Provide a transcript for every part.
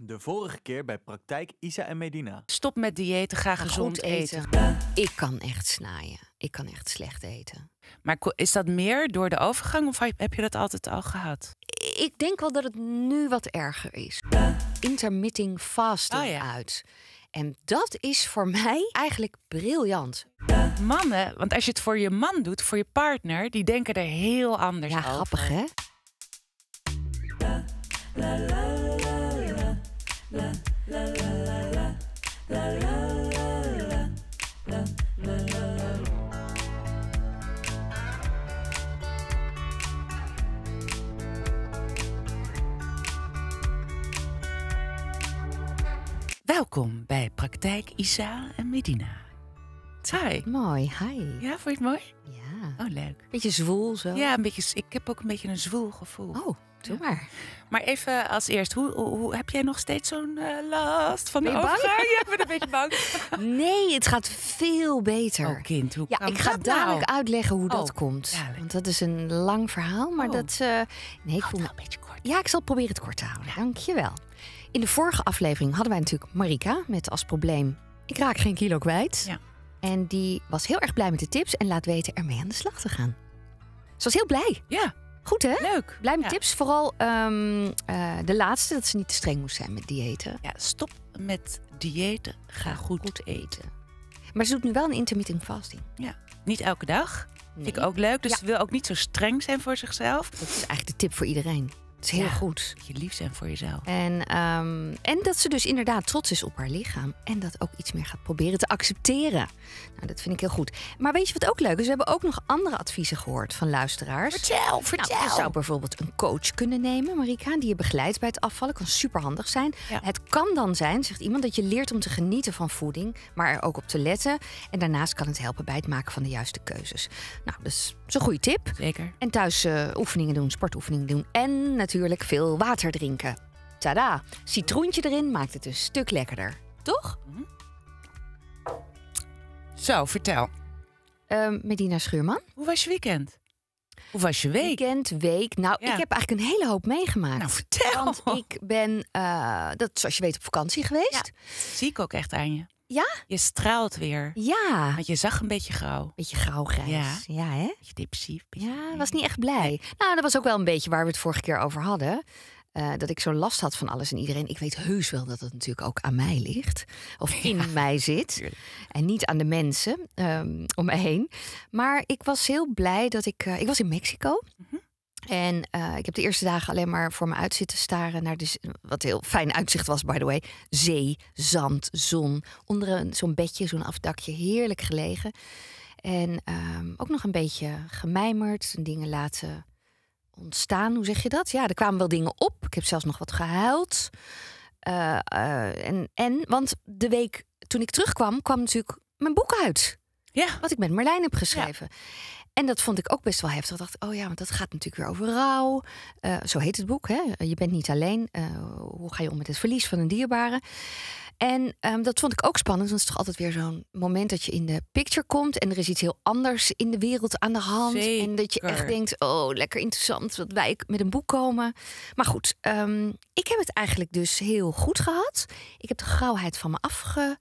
De vorige keer bij praktijk Isa en Medina. Stop met diëten, ga, gezond, eten. Ik kan echt snijden. Ik kan echt slecht eten. Maar is dat meer door de overgang of heb je dat altijd al gehad? Ik denk wel dat het nu wat erger is. Intermitting fasting oh, uit. En dat is voor mij eigenlijk briljant. Mannen, want als je het voor je man doet, voor je partner, die denken er heel anders ja, over. Ja, grappig hè? Welkom bij Praktijk Isa en Medina. Hi. Mooi, hi. Ja, vond je het mooi? Ja. Oh, leuk. Beetje zwoel zo. Ja, een beetje, ik heb ook een beetje een zwoel gevoel. Oh maar. Maar even als eerst, hoe, hoe heb jij nog steeds zo'n eh, last van de overgang? Je bent een beetje bang. Nee, het gaat veel beter. Oh kind, hoe ja, ik ga nou? dadelijk uitleggen hoe dat oh, komt. Want dat is een lang verhaal, maar oh. dat... Eh, nee, ik voel een beetje kort. Ja, ik zal proberen het kort te houden. Dankjewel. In de vorige aflevering hadden wij natuurlijk Marika met als probleem... ik raak geen kilo kwijt. Ja. En die was heel erg blij met de tips en laat weten ermee aan de slag te gaan. Ze was heel blij. Ja. Goed hè? Leuk. Blij met tips. Vooral ehm, eh, de laatste, dat ze niet te streng moest zijn met diëten. Ja, stop met diëten. Ga goed, goed eten. Maar ze doet nu wel een intermittent fasting. Ja, niet elke dag. Vind ik ook leuk. Dus ze wil ook niet zo streng zijn voor zichzelf. Dat is eigenlijk de tip voor iedereen. Het is heel goed. je lief zijn voor jezelf. En, ehm, en dat ze dus inderdaad trots is op haar lichaam. En dat ook iets meer gaat proberen te accepteren. Nou, dat vind ik heel goed. Maar weet je wat ook leuk is? We hebben ook nog andere adviezen gehoord van luisteraars. Vertel, nou, vertel. je zou bijvoorbeeld een coach kunnen nemen, Marika, die je begeleidt bij het afvallen. Kan superhandig zijn. Het kan dan zijn, zegt iemand, dat je leert om te genieten van voeding, maar er ook op te letten. En daarnaast kan het helpen bij het maken van de juiste keuzes. Nou, dus is een goede tip. Zeker. En thuis eh, oefeningen doen, sportoefeningen doen. En natuurlijk veel water drinken. Tada! Citroentje erin maakt het een stuk lekkerder. Toch? Mhm. Zo, vertel. Ehm, Medina Schuurman? Hoe was je weekend? Hoe was je week? Weekend, week. Nou, ik heb eigenlijk een hele hoop meegemaakt. Nou, vertel. Want ik ben, eh, dat, zoals je weet, op vakantie geweest. Zie ik ook echt aan je. Ja? Je straalt weer. Ja. Want je zag een beetje grauw. Beetje grauw Ja. ja, hè? Beetje depressief. ja, was niet echt blij. Nou, dat was ook wel een beetje waar we het vorige keer over hadden. Eh, dat ik zo last had van alles en iedereen. Ik weet heus wel dat het natuurlijk ook aan mij ligt. Of in mij zit. En niet aan de mensen ehm, om me heen. Maar ik was heel blij dat ik... Eh, ik was in Mexico. Mm en eh, ik heb de eerste dagen alleen maar voor me uit zitten staren naar de, wat heel fijn uitzicht was, by the way. Zee, zand, zon. Onder zo'n bedje, zo'n afdakje, heerlijk gelegen. En ehm, ook nog een beetje gemijmerd, dingen laten ontstaan. Hoe zeg je dat? Ja, er kwamen wel dingen op. Ik heb zelfs nog wat gehuild. Uh, en, en, want de week toen ik terugkwam, kwam natuurlijk mijn boek uit. Ja. Wat ik met Marlijn heb geschreven. Ja. En dat vond ik ook best wel heftig. Ik dacht, oh ja, want dat gaat natuurlijk weer over rouw. Eh, zo heet het boek, hè? Je bent niet alleen. Eh, hoe ga je om met het verlies van een dierbare? En ehm, dat vond ik ook spannend, want het is toch altijd weer zo'n moment dat je in de picture komt en er is iets heel anders in de wereld aan de hand. En dat je echt denkt, oh, lekker interessant dat wij met een boek komen. Maar goed, ehm, ik heb het eigenlijk dus heel goed gehad. Ik heb de grauwheid van me afge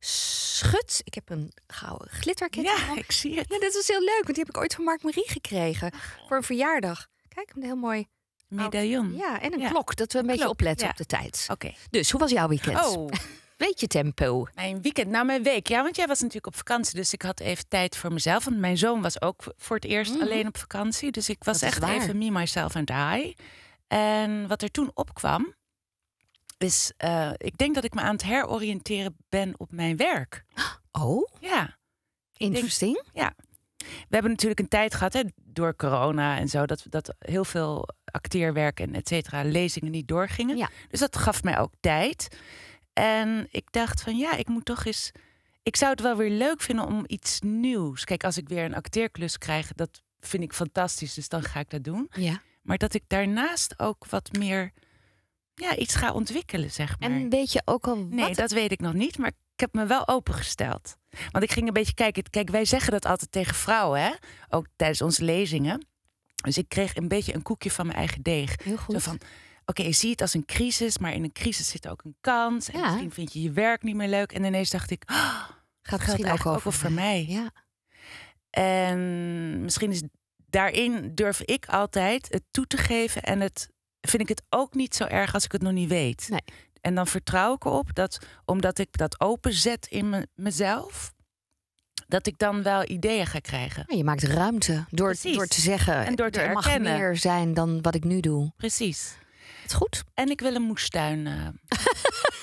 Schut, Ik heb een gouden glitterketting. Ja, ik zie het. Ja, dat is heel leuk, want die heb ik ooit van Mark Marie gekregen voor een verjaardag. Kijk, een heel mooi medaillon. Ja, en een klok, dat we een, beetje opletten op de tijd. Oké. Dus, hoe was jouw weekend? Oh. Weet je tempo? Mijn weekend, nou mijn week. Ja, want jij was natuurlijk op vakantie, dus ik had even tijd voor mezelf. Want mijn zoon was ook voor het eerst mm. alleen op vakantie. Dus ik was echt even me, myself en I. En wat er toen opkwam, dus ik denk dat ik me aan het heroriënteren ben op mijn werk. Oh? Ja. Interesting. ja. We hebben natuurlijk een tijd gehad, hè, door corona en zo, dat, dat heel veel acteerwerk en et cetera, lezingen niet doorgingen. Ja. Dus dat gaf mij ook tijd. En ik dacht van ja, ik moet toch eens. Ik zou het wel weer leuk vinden om iets nieuws. Kijk, als ik weer een acteerklus krijg, dat vind ik fantastisch. Dus dan ga ik dat doen. Ja. Maar dat ik daarnaast ook wat meer ja, iets ga ontwikkelen, zeg maar. En weet je ook al wat? Nee, dat weet ik nog niet, maar ik heb me wel opengesteld. Want ik ging een beetje kijken. Kijk, wij zeggen dat altijd tegen vrouwen, hè? ook tijdens onze lezingen. Dus ik kreeg een beetje een koekje van mijn eigen deeg. Heel goed. Zo van, oké, okay, zie het als een crisis, maar in een crisis zit ook een kans. En ja. misschien vind je je werk niet meer leuk. En ineens dacht ik, oh, gaat het eigenlijk ook over, voor mij. Ja. En misschien is daarin durf ik altijd het toe te geven en het vind ik het ook niet zo erg als ik het nog niet weet. Nee. En dan vertrouw ik erop dat, omdat ik dat openzet in mezelf, dat ik dan wel ideeën ga krijgen. je maakt ruimte door, door te zeggen. En door te er erkennen. mag meer zijn dan wat ik nu doe. Precies. Het is goed. En ik wil een moestuin. Eh.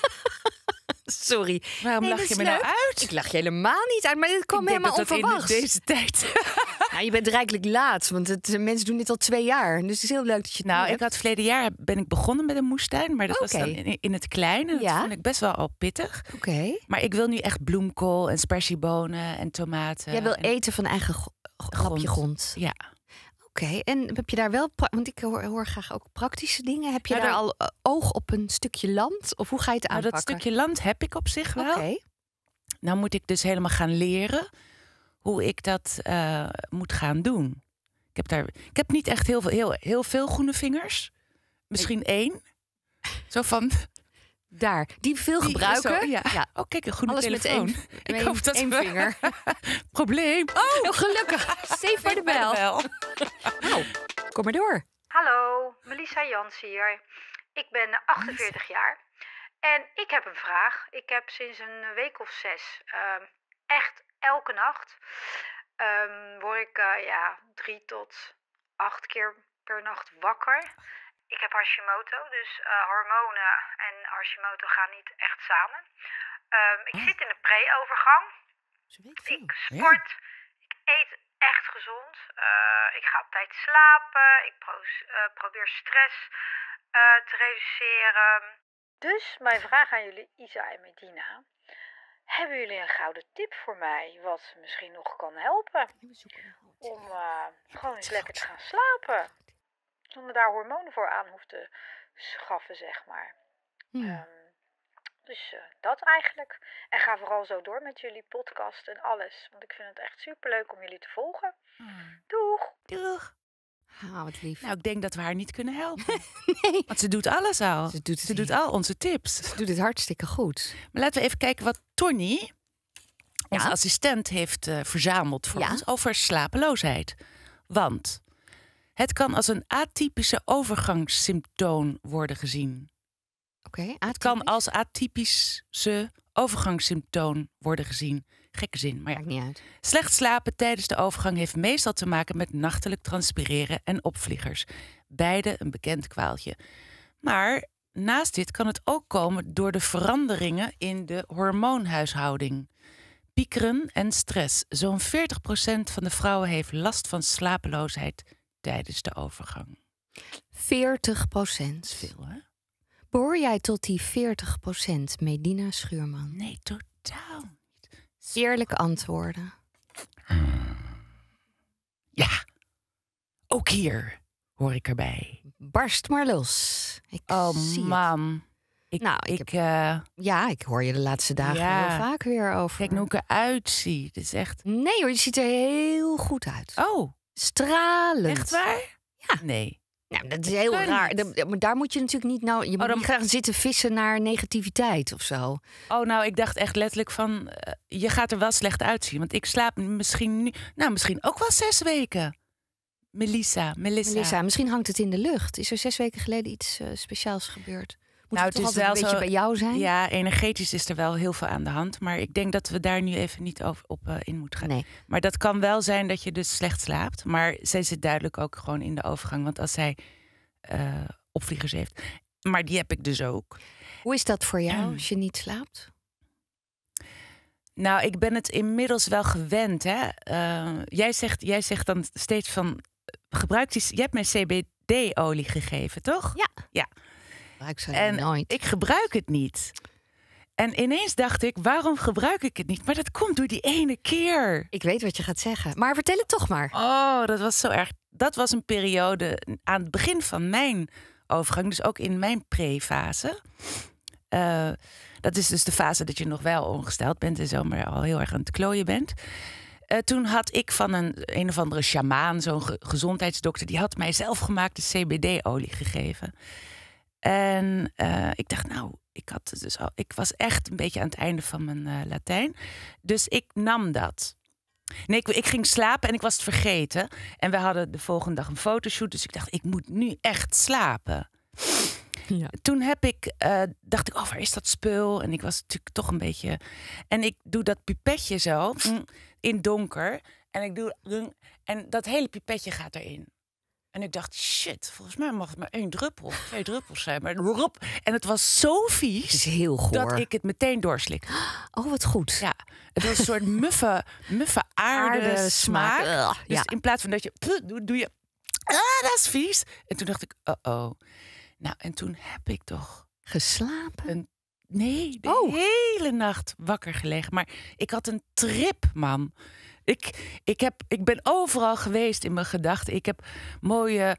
Sorry. Waarom lach je me nou uit? Ik lach je helemaal niet uit, maar dit kwam helemaal onverwacht. deze tijd je bent rijkelijk laat, want het, mensen doen dit al twee jaar. Dus het is heel leuk dat je het Nou, ik had verleden jaar ben ik begonnen met een moestuin, maar dat was dan in, het kleine. Dat ja. vond ik best wel al pittig. Oké. Maar ik wil nu echt bloemkool en spersiebonen en tomaten. Jij wil eten van eigen grapje grond. Ja. Oké, en heb je daar wel, want ik hoor, graag ook praktische dingen. Heb je nou, daar al eh, oog op een stukje land? Of hoe ga je het aanpakken? Nou, dat stukje land heb ik op zich wel. Oké. Nou moet ik dus helemaal gaan leren hoe ik dat eh, moet gaan doen. Ik heb, daar, ik heb niet echt heel veel, heel, heel veel groene vingers. Misschien één. Zo van. Daar, die veel eh, gebruiken. ja. Oké, Oh, kijk, een groene Alles telefoon. Met één, ik hoop dat één we... vinger. Probleem. Oh, oh. gelukkig. Safe voor de bel. kom maar door. Hallo, Melissa Jans hier. Ik ben 48 jaar en ik heb een vraag. Ik heb sinds een week of zes ehm, echt elke nacht ehm, word ik uh, ja, drie tot acht keer per nacht wakker. Ik heb Hashimoto, dus eh, hormonen en Hashimoto gaan niet echt samen. Ehm, ik oh. zit in de pre-overgang. Ik sport, ik eet echt gezond. Eh, ik ga op tijd slapen, ik probeer stress te reduceren. Dus mijn vraag aan jullie, Isa en Medina. Hebben jullie een gouden tip voor mij, wat misschien nog kan helpen om eh, gewoon eens lekker te gaan slapen? Zonder daar hormonen voor aan hoeft te schaffen, zeg maar. Hmm. Ehm, dus eh, dat eigenlijk. En ga vooral zo door met jullie podcast en alles. Want ik vind het echt superleuk om jullie te volgen. Hmm. Doeg! Doeg! Ah, lief. Nou, ik denk dat we haar niet kunnen helpen. nee. Want ze doet alles al. Ze doet, ze doet al onze tips. Ze doet het hartstikke goed. Maar laten we even kijken wat Tony, onze assistent, heeft eh, verzameld voor ons over slapeloosheid. Want het kan als een atypische overgangssymptoom worden gezien. Oké, het kan als atypische overgangssymptoom worden gezien. Gekke zin, maar ja. niet uit. Slecht slapen tijdens de overgang heeft meestal te maken met nachtelijk transpireren en opvliegers. Beide een bekend kwaaltje. Maar naast dit kan het ook komen door de veranderingen in de hormoonhuishouding. Piekeren en stress. Zo'n 40% van de vrouwen heeft last van slapeloosheid tijdens de overgang. 40 procent. Veel, hè? Behoor jij tot die 40 procent, Medina Schuurman? Nee, totaal eerlijk antwoorden. Hmm. Ja, ook hier hoor ik erbij. Barst maar los. Ik oh, mam. Ik, nou, ik, eh, ja, ik hoor je de laatste dagen heel vaak weer over. Kijk hoe ik eruit zie. Het is echt. Nee hoor, je ziet er heel goed uit. Oh, stralend. Echt waar? Ja. Nee. Nou, dat is heel raar. maar daar moet je natuurlijk niet nou. Je oh, moet dan... niet graag zitten vissen naar negativiteit of zo. Oh, nou, ik dacht echt letterlijk van. Eh, je gaat er wel slecht uitzien. Want ik slaap misschien nu. Nou, misschien ook wel zes weken. Melissa, Melissa. misschien hangt het in de lucht. Is er zes weken geleden iets eh, speciaals gebeurd? nou, het, is wel een beetje zo, bij jou zijn? Ja, energetisch is er wel heel veel aan de hand. Maar ik denk dat we daar nu even niet over, op eh, in moeten gaan. Nee. Maar dat kan wel zijn dat je dus slecht slaapt. Maar zij zit duidelijk ook gewoon in de overgang. Want als zij eh, opvliegers heeft. Maar die heb ik dus ook. Hoe is dat voor jou ehm. als je niet slaapt? Nou, ik ben het inmiddels wel gewend. Hè? Eh, jij, zegt, jij zegt dan steeds van. Gebruik die. Je hebt mij CBD-olie gegeven, toch? Ja. Ja. Ik en ik gebruik het niet. En ineens dacht ik, waarom gebruik ik het niet? Maar dat komt door die ene keer. Ik weet wat je gaat zeggen, maar vertel het toch maar. Oh, dat was zo erg. Dat was een periode aan het begin van mijn overgang, dus ook in mijn pre-fase. Eh, dat is dus de fase dat je nog wel ongesteld bent en zo, maar al heel erg aan het klooien bent. Eh, toen had ik van een, een of andere sjamaan, zo'n gezondheidsdokter, die had mij zelfgemaakte CBD-olie gegeven. En eh, ik dacht, nou, ik, had dus al, ik was echt een beetje aan het einde van mijn eh, Latijn. Dus ik nam dat. Nee, ik, ik, ging slapen en ik was het vergeten. En we hadden de volgende dag een fotoshoot. Dus ik dacht, ik moet nu echt slapen. Ja. Toen heb ik, eh, dacht ik, oh, waar is dat spul? En ik was natuurlijk toch een beetje. En ik doe dat pipetje zo mm, in donker. En ik doe. Mm, en dat hele pipetje gaat erin. En ik dacht, shit, volgens mij mag het maar één druppel, twee druppels zijn. Maar rup, en het was zo vies heel goor. dat ik het meteen doorslik. Oh, wat goed. Ja, het was een soort muffe, muffe aarde, smaak. dus ja. in plaats van dat je, doe, doe je, ah, dat is vies. En toen dacht ik, uh-oh. Nou, en toen heb ik toch... Geslapen? Een, nee, de oh. hele nacht wakker gelegen. Maar ik had een trip, man. Ik, ik, heb, ik ben overal geweest in mijn gedachten. Ik heb mooie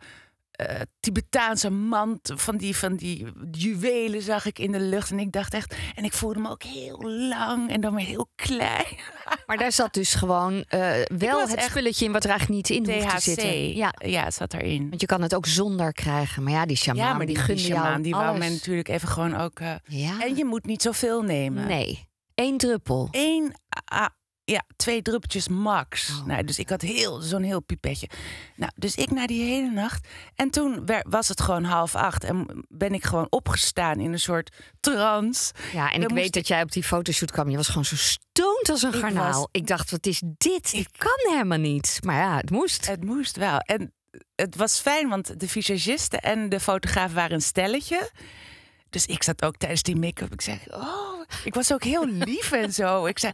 eh, Tibetaanse mand van die, van die juwelen zag ik in de lucht. En ik dacht echt, en ik voelde me ook heel lang en dan weer heel klein. Maar daar zat dus gewoon eh, wel het spulletje in wat er eigenlijk niet in THC. te zitten. Ja. ja, het zat erin. Want je kan het ook zonder krijgen. Maar ja, die shaman, die, die die wou men natuurlijk even gewoon ook... Eh, ja. En je moet niet zoveel nemen. Nee, één druppel. Eén ja, twee druppeltjes max. Oh. Nou, dus ik had heel, zo'n heel pipetje. Nou, dus ik na die hele nacht. En toen was het gewoon half acht. En ben ik gewoon opgestaan in een soort trance. Ja, en ik weet dat jij op die fotoshoot kwam. Je was gewoon zo stoned als een garnaal. Ik dacht, wat is dit? Ik... kan helemaal niet. Maar ja, het moest. Het moest wel. En het was fijn, want de visagiste en de fotograaf waren een stelletje. Dus ik zat ook tijdens die make-up. Ik zeg, oh, ik was ook heel lief en zo. Ik zei,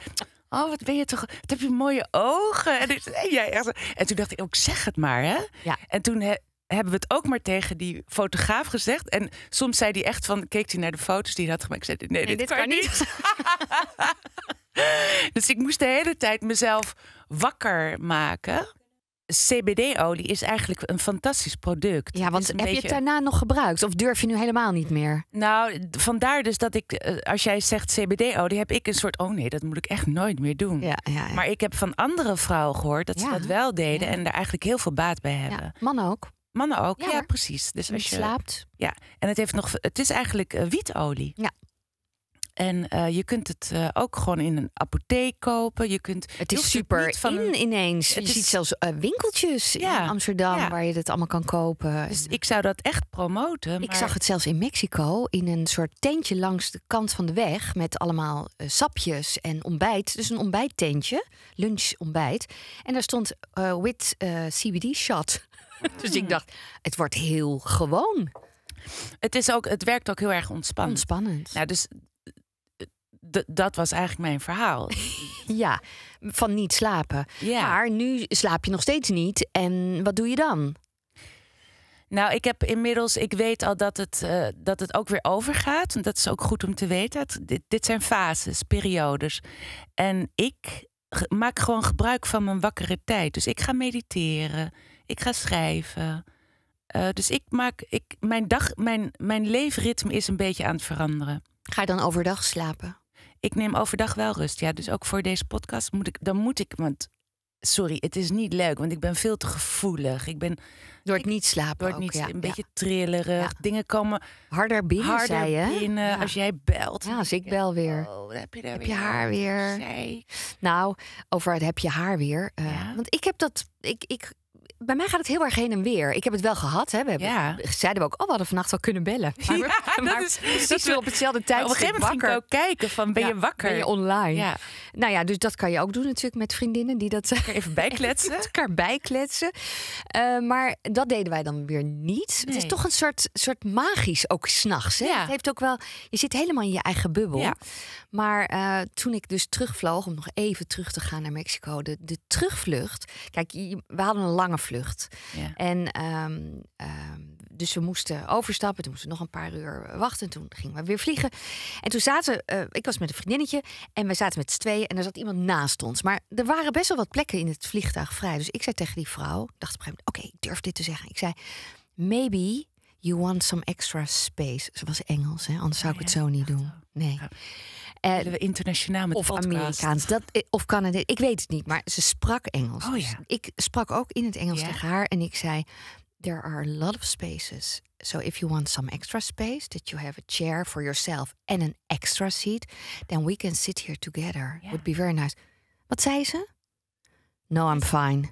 Oh, wat ben je toch? Wat heb je mooie ogen? En, jij echt, en toen dacht ik ook, oh, zeg het maar, hè? Ja. En toen hebben we het ook maar tegen die fotograaf gezegd. En soms zei hij echt van, keek hij naar de foto's die hij had gemaakt. Ik zei, nee, dit, kan, niet. dus ik moest de hele tijd mezelf wakker maken. CBD-olie is eigenlijk een fantastisch product. Ja, want heb je het daarna nog gebruikt? Of durf je nu helemaal niet meer? Nou, vandaar dus dat ik, eh, als jij zegt CBD-olie, heb ik een soort, oh nee, dat moet ik echt nooit meer doen. Ja, ja, Maar ik heb van andere vrouwen gehoord dat ze dat wel deden en daar eigenlijk heel veel baat bij hebben. mannen ook. Mannen ook, ja, precies. Dus als je slaapt. Ja, en het heeft nog, het is eigenlijk eh, wietolie. Ja, en eh, je kunt het eh, ook gewoon in een apotheek kopen. Je kunt, het is super van in ineens. je ziet zelfs eh, winkeltjes in Amsterdam waar je het allemaal kan kopen. Dus ik zou dat echt promoten. Ik zag het zelfs in Mexico in een soort tentje langs de kant van de weg... met allemaal sapjes en ontbijt. Dus een ontbijttentje, lunch-ontbijt. En daar stond wit CBD-shot. dus ik hmm. dacht, het wordt heel gewoon. Het, is ook, het werkt ook heel erg ontspannend. Ontspannend. Nou, dus dat was eigenlijk mijn verhaal. ja, van niet slapen. Ja. Maar nu slaap je nog steeds niet. En wat doe je dan? Nou, ik heb inmiddels, ik weet al dat het, eh, dat het ook weer overgaat. En dat is ook goed om te weten. dit, dit zijn fases, periodes. En ik maak gewoon gebruik van mijn wakkere tijd. Dus ik ga mediteren, ik ga schrijven. Eh, dus ik maak, ik, mijn, dag, mijn, mijn leefritme is een beetje aan het veranderen. Ga je dan overdag slapen? ik neem overdag wel rust. Ja, dus ook voor deze podcast moet ik, dan moet ik, want sorry, het is niet leuk, want ik ben veel te gevoelig. Ik ben door het niet slapen, door het ook, niet, een beetje trillerig. Dingen komen harder binnen. Harder zei, binnen als jij belt. Ja, als ik bel weer. Oh, heb je, heb weer je haar weer? Zij. Nou, over het heb je haar weer. Eh, want ik heb dat, ik, ik bij mij gaat het heel erg heen en weer. Ik heb het wel gehad. Hè. We hebben, zeiden we ook, oh, we hadden vannacht wel kunnen bellen. Maar, is, precies op hetzelfde tijdstip Op een gegeven moment ook kijken van, ben je wakker? Ben je online? Nou ja, dus dat kan je ook doen natuurlijk met vriendinnen die dat... Even bijkletsen. elkaar bijkletsen. Eh, maar dat deden wij dan weer niet. Het is toch een soort, soort magisch, ook s'nachts. Ja. Het heeft ook wel... Je zit helemaal in je eigen bubbel. Maar eh, toen ik dus terugvloog, om nog even terug te gaan naar Mexico. De, de terugvlucht. Kijk, we hadden een lange vlucht En ehm, ehm, dus we moesten overstappen. Toen moesten nog een paar uur wachten. Toen gingen we weer vliegen. En toen zaten we, eh, ik was met een vriendinnetje en we zaten met z'n tweeën. En er zat iemand naast ons. Maar er waren best wel wat plekken in het vliegtuig vrij. Dus ik zei tegen die vrouw, dacht op gegeven oké, ik durf dit te zeggen. Ik zei, maybe you want some extra space. Ze was Engels, hè? anders zou ik oh het zo niet doen. Nee. Uh, internationaal met of Amerikaans. Dat, eh, of Canadees. Ik weet het niet, maar ze sprak Engels. Oh, ja. ik sprak ook in het Engels tegen haar en ik zei: There are a lot of spaces. So if you want some extra space, that you have a chair for yourself and an extra seat, then we can sit here together. Would be very nice. Wat zei ze? No, I'm fine.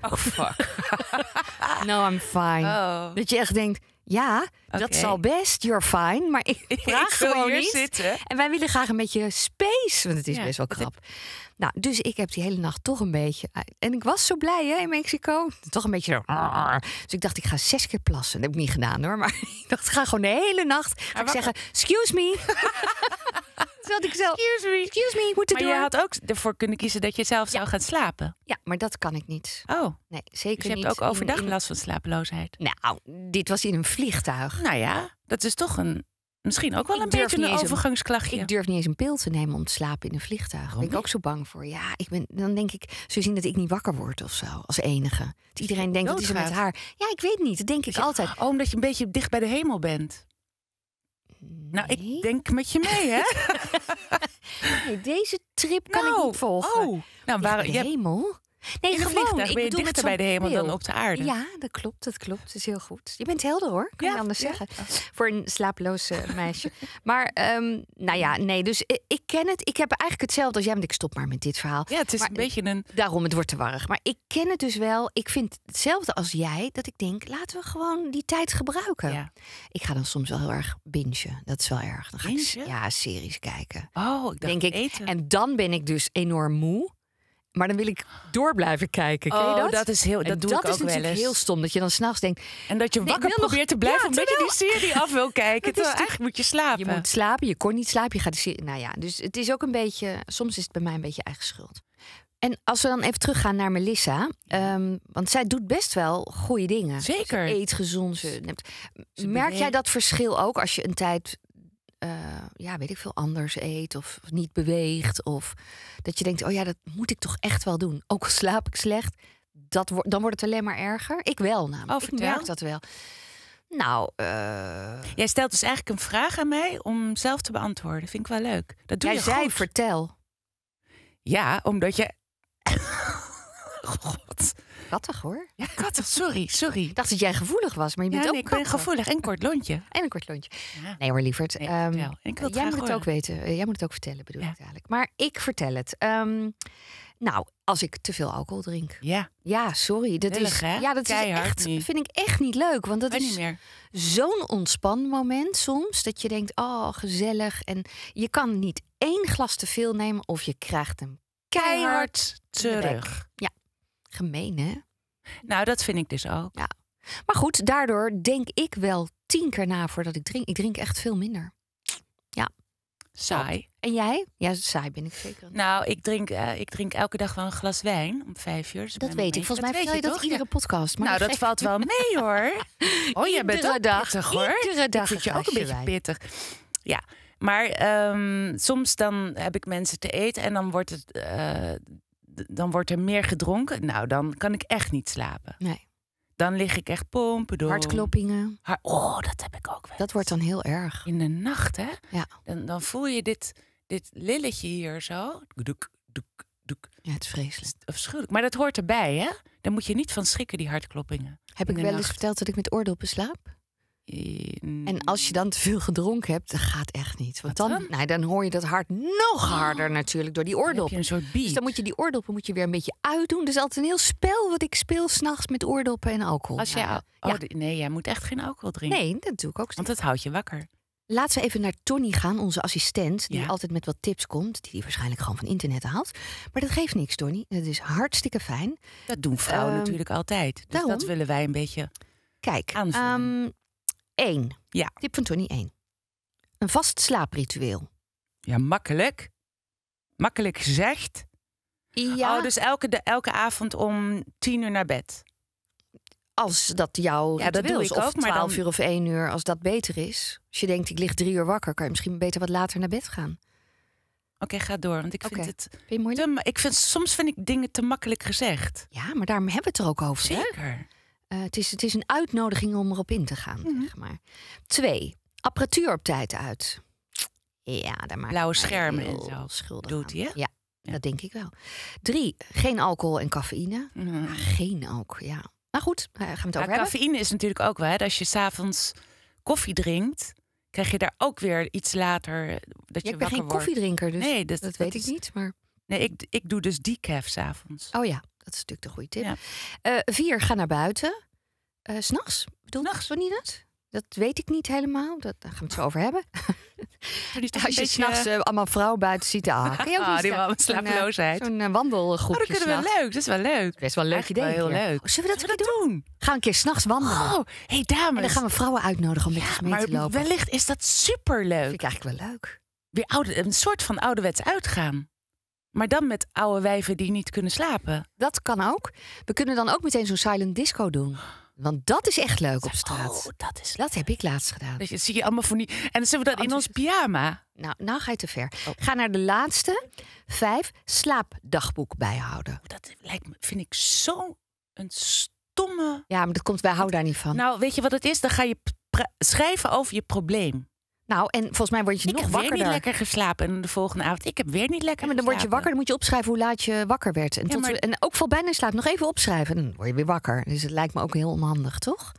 Oh fuck. no, I'm fine. Oh. Dat je echt denkt. Ja, dat zal best, you're fine. Maar ik, wil vraag gewoon niet. Zitten. En wij willen graag een beetje space, want het is best wel krap. Nou, dus ik heb die hele nacht toch een beetje... Eh, en ik was zo blij hè, in Mexico. Toch een beetje zo... Dus ik dacht, ik ga zes keer plassen. Dat heb ik niet gedaan hoor. Maar ik dacht, ik ga gewoon de hele nacht... ik zeggen, excuse me. dat ik zelf. Excuse me. Excuse me. Moet maar door. je had ook ervoor kunnen kiezen dat je zelf zou gaan slapen. Ja, maar dat kan ik niet. Oh. Nee, zeker je dus niet. je hebt ook overdag last van slapeloosheid. Nou, dit was in een vliegtuig. Nou ja, dat is toch een. Misschien ook wel een beetje een overgangsklachtje. ik durf niet eens een pil te nemen om te slapen in een vliegtuig. Daar ben ik ook zo bang voor. Ja, ik ben, dan denk ik, ze zien dat ik niet wakker word of zo, als enige. Dat iedereen denkt, dat is met haar. Ja, ik weet niet, dat denk ik altijd. Oh, omdat je een beetje dicht bij de hemel bent. Nou, ik denk met je mee, hè? nee, deze trip kan ik nou, niet volgen. Oh, nou, waar, hemel. Nee, in gewoon. ben je dichter bij de hemel dan op de aarde. Ja, dat klopt, dat klopt. Dat is heel goed. Je bent helder hoor, kan je anders zeggen. Voor een slapeloze meisje. maar, ehm, nou ja, nee, dus ik, ken het. Ik heb eigenlijk hetzelfde als jij, want ik stop maar met dit verhaal. Ja, het is een beetje een... Daarom, het wordt te warrig. Maar ik ken het dus wel. Ik vind hetzelfde als jij, dat ik denk, laten we gewoon die tijd gebruiken. Ja. Ik ga dan soms wel heel erg bingen. Dat is wel erg. Dan ga ik ja, series kijken. Oh, ik dacht denk Eten. En dan ben ik dus enorm moe. Maar dan wil ik door blijven kijken. Oh, dat? dat is heel, dat doe ik ook is natuurlijk wel heel stom dat je dan s'nachts denkt en dat je wakker probeert te blijven ja, omdat je die serie af wil kijken. is eigenlijk moet je slapen. Je moet slapen, je kon niet slapen, je gaat de serie. Nou ja, dus het is ook een beetje. Soms is het bij mij een beetje eigen schuld. En als we dan even teruggaan naar Melissa. Ehm, want zij doet best wel goede dingen. Zeker. eet gezond. Ze neemt. Merk jij dat verschil ook als je een tijd eh, ja, weet ik veel, anders eet of niet beweegt. Of dat je denkt, oh ja, dat moet ik toch echt wel doen. Ook al slaap ik slecht, dat dan wordt het alleen maar erger. Ik wel namelijk, oh, ik merk dat wel. Nou, uh... jij stelt dus eigenlijk een vraag aan mij om zelf te beantwoorden. Vind ik wel leuk. Dat doe jij je zei vertel. Ja, omdat je. God. Kattig hoor. Ja, kattig, sorry, sorry. Ik dacht dat jij gevoelig was, maar je bent ook nee, ik ben gevoelig en kort lontje. En een kort lontje. Nee hoor, lieverd. Nee, um, jij moet het ook weten. Eh, jij moet het ook vertellen, bedoel ik eigenlijk. Maar ik vertel het. Ehm, nou, als ik te veel alcohol drink. Ja. Ja, sorry. Dat is, ja, dat is echt, vind ik echt niet leuk. Want dat is zo'n moment soms. Dat je denkt, oh, gezellig. En je kan niet één glas te veel nemen of je krijgt hem keihard terug. Ja, Gemeen, hè? Nou, dat vind ik dus ook. Ja. Maar goed, daardoor denk ik wel tien keer na voordat ik drink. Ik drink echt veel minder. Ja. Saai. En jij? Ja, saai ben ik zeker. Nou, ik drink, eh, ik drink elke dag wel een glas wijn om vijf uur. Dus dat weet ik. Volgens mij vertel je dat toch? iedere podcast. Maar nou, dat valt wel mee hoor. Oh, je bent ook dag, hoor. Iedere dag. Ik vind je ook een beetje wijn. pittig. Ja. Maar ehm, soms dan heb ik mensen te eten en dan wordt het, eh, dan wordt er meer gedronken. Nou, dan kan ik echt niet slapen. Nee. Dan lig ik echt pompen door. Hartkloppingen. oh, dat heb ik ook wel. Dat wordt dan heel erg. In de nacht, hè? Ja. Dan, dan voel je dit, dit lilletje hier zo. Doek, doek, doek. Ja, het is vreselijk. Afschuwelijk. Maar dat hoort erbij, hè? Dan moet je niet van schrikken, die hartkloppingen. Heb ik wel eens verteld dat ik met oordoppen slaap? En als je dan te veel gedronken hebt, dat gaat echt niet. Want dan, nou, dan hoor je dat hart nog oh. harder natuurlijk door die oordoppen. dus dan moet je die oordoppen moet je weer een beetje uitdoen. Dus is altijd een heel spel wat ik speel s'nachts met oordoppen en alcohol. Als jij, nou, oh, Nee, jij moet echt geen alcohol drinken. Nee, dat doe ik ook. Want dat houdt je wakker. Laten we even naar Tony gaan, onze assistent, die altijd met wat tips komt, die hij waarschijnlijk gewoon van internet haalt. Maar dat geeft niks, Tony. Dat is hartstikke fijn. Dat doen vrouwen ehm, natuurlijk altijd. Dus dat willen wij een beetje. Kijk, um, 1. Ja. Tip van Tony 1. Een vast slaapritueel. Ja, makkelijk. Makkelijk gezegd. Ja. Oh, dus elke, elke avond om tien uur naar bed. Als dat jouw ja, dat wil is, ik of ook, maar twaalf uur of één uur, als dat beter is. Als je denkt, ik lig drie uur wakker, kan je misschien beter wat later naar bed gaan. Oké, ga door, want ik vind het... moeilijk? ik vind, soms vind ik dingen te makkelijk gezegd. Ja, maar daarom hebben we het er ook over, Zeker. Hè? Eh, het, is, het is een uitnodiging om erop in te gaan, mhm. zeg maar. Twee, apparatuur op tijd uit. Ja, daar maak Blauwe schermen en Schuldig Doet hij, ja, dat denk ik wel. Drie, geen alcohol en cafeïne. Mhm. Ah, geen alcohol, ja. Maar goed, eh, gaan we het over ja, hebben. Cafeïne is natuurlijk ook wel, hè, als je s'avonds koffie drinkt krijg je daar ook weer iets later eh, dat je wordt. ik ben geen koffiedrinker, dus nee, dat, weet ik niet. Maar... Nee, ik, ik doe dus decaf s'avonds. Oh ja. Dat is natuurlijk de goede tip. Eh, vier, ga naar buiten. Eh, s'nachts? Bedoel Nachts. niet dat? Dat weet ik niet helemaal. Dat, daar gaan we het zo over hebben. Als je beetje... s'nachts eh, allemaal vrouwen buiten ziet, ah, kan je ook die wel slapeloosheid. Zo'n uh, wandelgroepje. Oh, dat kunnen we leuk. Dat is wel leuk. Best wel een leuk idee. Heel leuk. zullen we dat, zullen doen? Gaan een keer s'nachts wandelen. Oh, hey dames. En dan gaan we vrouwen uitnodigen om met ja, mee maar te lopen. Wellicht is dat superleuk. Vind ik eigenlijk wel leuk. Weer oude, een soort van ouderwets uitgaan. Maar dan met oude wijven die niet kunnen slapen. Dat kan ook. We kunnen dan ook meteen zo'n silent disco doen. Want dat is echt leuk op straat. Oh, dat is Dat heb ik laatst gedaan. Dat zie je allemaal voor niet. En dan zullen we dat in oh, ons dus- pyjama. Nou, nou ga je te ver. Oh. Ga naar de laatste. Vijf, slaapdagboek bijhouden. Dat lijkt me, vind ik zo een stomme... Ja, maar dat komt, wij houden daar niet van. Nou, weet je wat het is? Dan ga je schrijven over je probleem. Nou, en volgens mij word je nog wakker. Ik heb weer niet lekker geslapen en de volgende avond. Ik heb weer niet lekker. Ja, maar dan word je wakker, dan moet je opschrijven hoe laat je wakker werd. En, tot, en ook val bijna in slaap. Nog even opschrijven, dan word je weer wakker. Dus het lijkt me ook heel onhandig, toch?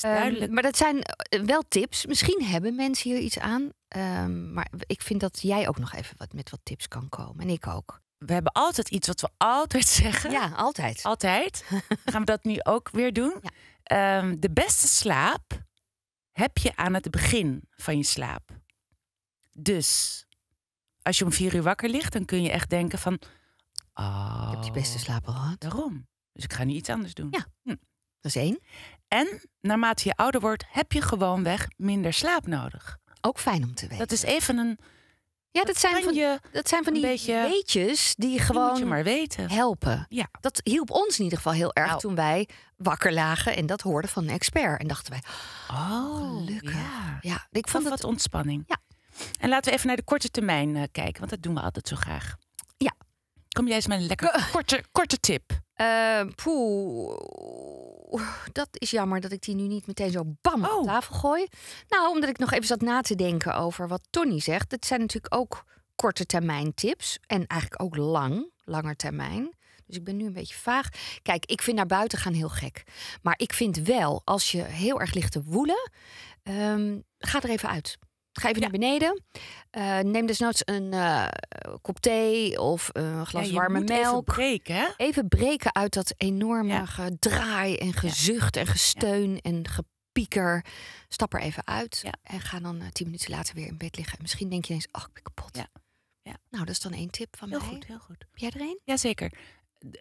duidelijk. Ehm, maar dat zijn eh, wel tips. Misschien hebben mensen hier iets aan. Ehm, maar ik vind dat jij ook nog even wat met wat tips kan komen. En ik ook. We hebben altijd iets wat we altijd zeggen. Ja, altijd. Altijd. Gaan we dat nu ook weer doen? Ehm, de beste slaap heb je aan het begin van je slaap. Dus als je om vier uur wakker ligt, dan kun je echt denken van... Oh, ik heb die beste oh, slaap al gehad. Daarom. Dus ik ga nu iets anders doen. Ja, hm. dat is één. En naarmate je ouder wordt, heb je gewoonweg minder slaap nodig. Ook fijn om te weten. Dat is even een ja, dat zijn, van, dat zijn van die beetjes weetjes die gewoon maar weten. helpen. Ja. Dat hielp ons in ieder geval heel erg nou. toen wij wakker lagen en dat hoorden van een expert. En dachten wij, oh, gelukkig. Ja, ja ik vond dat het... wat ontspanning. Ja. En laten we even naar de korte termijn eh, kijken, want dat doen we altijd zo graag. Ja. Kom jij eens met een lekker korte, korte tip. Ehm, dat is jammer dat ik die nu niet meteen zo bam op oh. tafel gooi. Nou, omdat ik nog even zat na te denken over wat Tony zegt. Het zijn natuurlijk ook korte termijn tips en eigenlijk ook lang, langer termijn. Dus ik ben nu een beetje vaag. Kijk, ik vind naar buiten gaan heel gek. Maar ik vind wel, als je heel erg ligt te woelen, ehm, ga er even uit. Ga even naar beneden. Uh, neem desnoods een eh, kop thee of een glas warme melk. Even breken, hè? Even breken uit dat enorme ja. gedraai en gezucht en gesteun en gepieker. Stap er even uit en ga dan eh, tien minuten later weer in bed liggen. En misschien denk je eens, oh, ik ben kapot. Ja. Nou, dat is dan één tip van mij. Heel goed, heel goed. Heb jij er één? Jazeker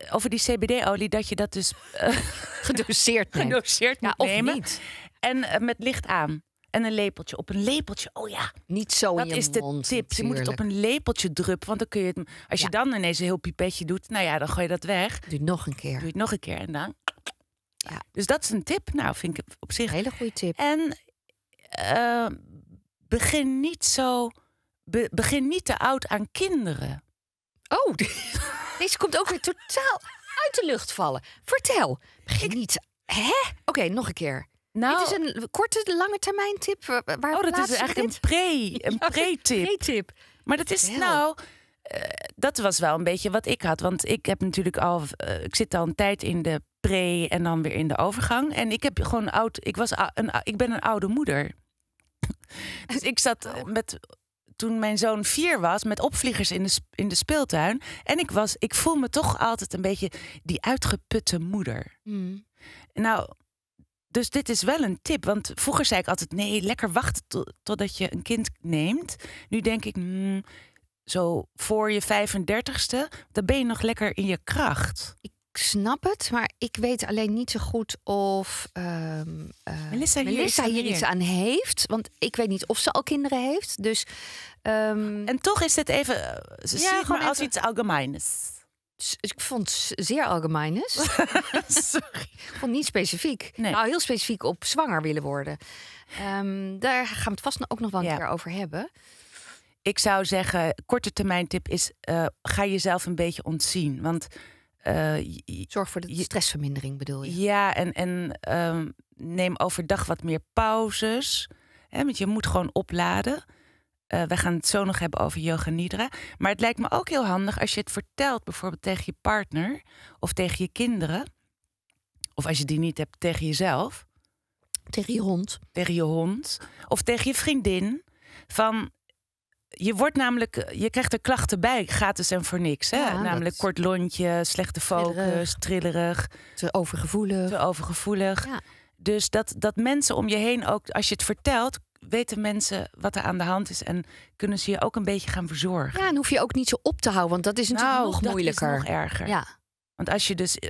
over die CBD-olie, dat je dat dus gedoseerd neemt. Gedoseerd moet of niet. En met licht aan en een lepeltje. Op een lepeltje, oh ja. Niet zo dat in je mond. Dat is de tip. Je moet het op een lepeltje druppen. Want dan kun je het, als je dan ineens een heel pipetje doet, nou ja, dan gooi je dat weg. Doe het nog een keer. Doe het nog een keer en dan. Ja. Dus dat is een tip. Nou, vind ik op zich. Een hele goede tip. En eh, begin niet zo. begin niet te oud aan kinderen. Oh, deze komt ook weer totaal uit de lucht vallen. Vertel. Begin niet. Hè? Oké, nog een keer. Nou, dit is een korte, lange termijn tip. Eh, waar oh, dat is eigenlijk een pre, een pre-tip. pre-tip. Maar dat is nou, eh, dat was wel een beetje wat ik had. Want ik heb natuurlijk al, eh, ik zit al een tijd in de pre en dan weer in de overgang. En ik heb gewoon oud, ik, was een, ik ben een oude moeder. dus ik zat oh. met, toen mijn zoon vier was, met opvliegers in de, in de speeltuin. En ik was, ik voel me toch altijd een beetje die uitgeputte moeder. Hmm. Nou, dus dit is wel een tip. Want vroeger zei ik altijd: nee, lekker wachten totdat je een kind neemt. Nu denk ik, hmm, zo voor je 35ste, dan ben je nog lekker in je kracht. Ik snap het, maar ik weet alleen niet zo goed of um, Melissa, hier, iets aan heeft. Want ik weet niet of ze al kinderen heeft. Dus, ehm, En toch is dit even, eh, ze ja, zien maar als iets algemeens. Ik vond het zeer algemeen. Sorry. Ik vond niet specifiek. Nee. Nou, heel specifiek op zwanger willen worden. Ehm, daar gaan we het vast ook nog wel een keer over hebben. Ik zou zeggen, korte termijn tip is... Eh, ga jezelf een beetje ontzien. Want... Eh, Zorg voor de stressvermindering bedoel je? Ja, en, en ehm, neem overdag wat meer pauzes. Hè, want je moet gewoon opladen. Uh, we gaan het zo nog hebben over yoga nidra. Maar het lijkt me ook heel handig als je het vertelt, bijvoorbeeld tegen je partner of tegen je kinderen. Of als je die niet hebt, tegen jezelf. Tegen je hond. Tegen je hond. Of tegen je vriendin. Van je wordt namelijk, je krijgt er klachten bij, gratis en voor niks. Hè? namelijk kort lontje, slechte focus, trillerig. te overgevoelig. Te overgevoelig. Dus dat, dat mensen om je heen ook, als je het vertelt, weten mensen wat er aan de hand is en kunnen ze je ook een beetje gaan verzorgen. Ja, en hoef je ook niet zo op te houden, want dat is nou, natuurlijk nog moeilijker. nog erger. Ja. Want als je dus eh,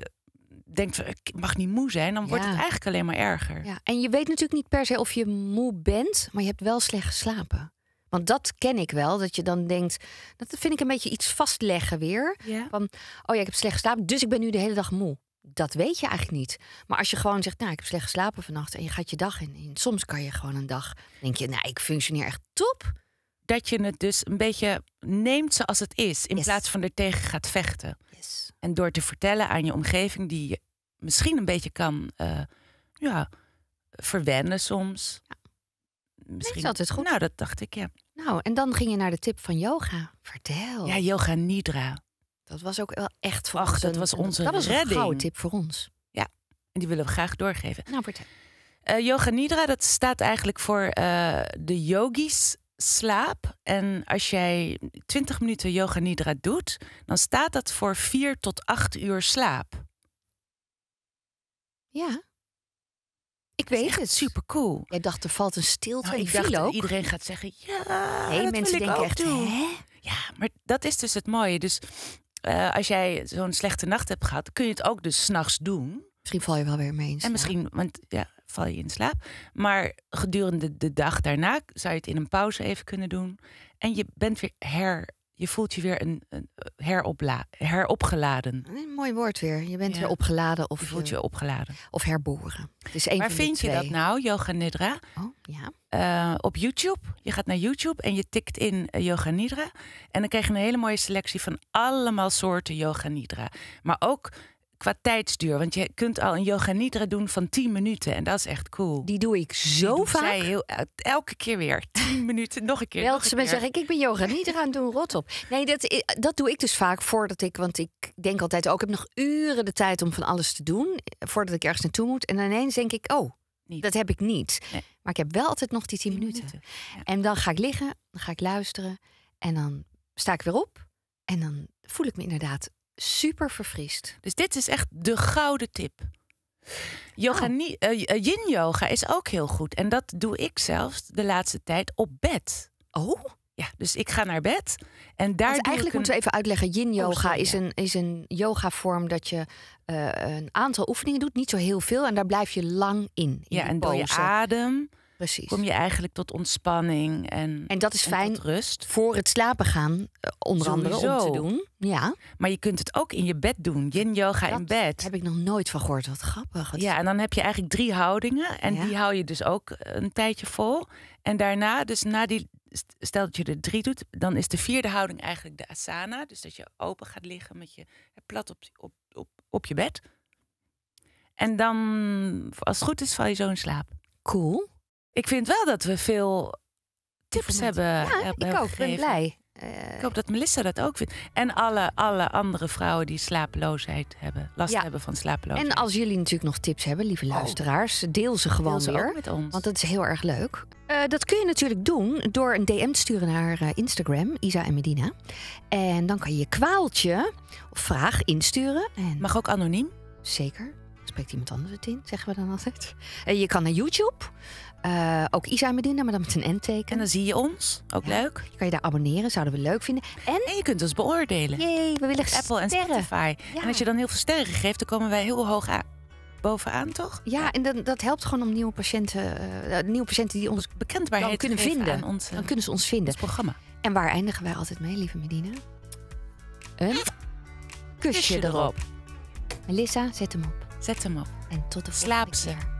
denkt, ik mag niet moe zijn, dan wordt het eigenlijk alleen maar erger. Ja. En je weet natuurlijk niet per se of je moe bent, maar je hebt wel slecht geslapen. Want dat ken ik wel, dat je dan denkt, dat vind ik een beetje iets vastleggen weer. Ja. Van, oh ja, ik heb slecht geslapen, dus ik ben nu de hele dag moe dat weet je eigenlijk niet. Maar als je gewoon zegt, nou, ik heb slecht geslapen vannacht en je gaat je dag in. soms kan je gewoon een dag, denk je, nou, ik functioneer echt top. Dat je het dus een beetje neemt zoals het is, in plaats van er tegen gaat vechten. En door te vertellen aan je omgeving, die je misschien een beetje kan eh, ja, verwennen soms. Ja. Misschien... altijd goed. Nou, dat dacht ik, ja. Nou, en dan ging je naar de tip van yoga. Vertel. Ja, yoga nidra. Dat was ook wel echt voor Ach, Dat was onze redding. een gouden tip voor ons. Ja, en die willen we graag doorgeven. Nou, vertel. Eh, Yoga Nidra, dat staat eigenlijk voor eh, de yogis slaap. En als jij 20 minuten Yoga Nidra doet, dan staat dat voor 4 tot 8 uur slaap. Ja. Ik weet het. Super cool. Jij dacht, er valt een stilte nou, ik dacht, ook. Iedereen gaat zeggen, ja. Nee, dat mensen wil ik denken echt, Hè? Ja, maar dat is dus het mooie. Dus eh, als jij zo'n slechte nacht hebt gehad, kun je het ook dus s'nachts doen. Misschien val je wel weer mee. En misschien, want ja, val je in slaap. Maar gedurende de dag daarna zou je het in een pauze even kunnen doen. En je bent weer her je voelt je weer een, eh, heropla, heropgeladen. Een mooi woord weer. Je bent weer opgeladen of voelt je, opgeladen. Of herboren. één Waar vind je dat nou, Yoga Nidra? Oh, ja. Eh, op YouTube. Je gaat naar YouTube en je tikt in eh, Yoga Nidra. En dan krijg je een hele mooie selectie van allemaal soorten Yoga Nidra. Maar ook qua tijdsduur. Want je kunt al een yoga nidra doen van 10 minuten. En dat is echt cool. Die doe ik zo vaak. heel, eh, elke keer weer. 10 minuten, nog een keer. Wel, ze zeggen, ik, ik ben yoga nidra aan het doen, rot op. Nee, dat, eh, dat doe ik dus vaak voordat ik... Want ik denk altijd, ook ik heb nog uren de tijd om van alles te doen. Eh, voordat ik ergens naartoe moet. En ineens denk ik, oh, dat heb ik niet. Maar ik heb wel altijd nog die 10, minuten. En dan ga ik liggen, dan ga ik luisteren. En dan sta ik weer op. En dan voel ik me inderdaad super verfrist. Dus dit is echt de gouden tip. Yoga, oh. eh, eh, yin yoga is ook heel goed. En dat doe ik zelfs de laatste tijd op bed. Oh? Ja, dus ik ga naar bed en daar. eigenlijk een... moeten we even uitleggen: Yin yoga is een, is een yoga-vorm dat je eh, een aantal oefeningen doet, niet zo heel veel, en daar blijf je lang in. in ja, en door je adem Precies. Kom je eigenlijk tot ontspanning en, en dat is fijn rust. voor het slapen gaan, eh, onder andere om te doen. Ja. Maar je kunt het ook in je bed doen. Yin yoga in bed. Heb ik nog nooit van gehoord. Wat grappig. ja, en dan heb je eigenlijk drie houdingen en die hou je dus ook eh, een tijdje vol. En daarna, dus na die stel dat je er drie doet, dan is de vierde houding eigenlijk de asana, dus dat je open gaat liggen met je eh, plat op, op, op, op je bed. En dan, als het goed is, val je zo in slaap. Cool ik vind wel dat we veel tips hebben. Ja, eh, ik ook. Gegeven. ben blij. ik eh, hoop dat Melissa dat ook vindt. En alle, alle andere vrouwen die slapeloosheid hebben, last hebben van slapeloosheid. En als jullie natuurlijk nog tips hebben, lieve oh. luisteraars, deel ze gewoon deel ze weer. Met ons. Want dat is heel erg leuk. Eh, dat kun je natuurlijk doen door een DM te sturen naar uh, Instagram, Isa en Medina. En dan kan je je kwaaltje of vraag insturen. En... Mag ook anoniem? Zeker. Spreekt iemand anders het in, zeggen we dan altijd. je kan naar YouTube. Eh, ook Isa Medina, maar dan met een N-teken. En dan zie je ons. Ook leuk. leuk. Kan je daar abonneren, zouden we leuk vinden. En, je kunt ons beoordelen. Jee, we willen Apple en sterren. En als je dan heel veel sterren geeft, dan komen wij heel hoog aan bovenaan, toch? Ja, en dan, dat helpt gewoon om nieuwe patiënten, eh, eh, nieuwe patiënten die ons bekendbaarheid kunnen vinden. dan kunnen ze ons vinden. Ons programma. En waar eindigen wij altijd mee, lieve Medina? Een kusje, erop. Melissa, zet hem op. Zet hem op. En tot de volgende Slaap ze. Keer.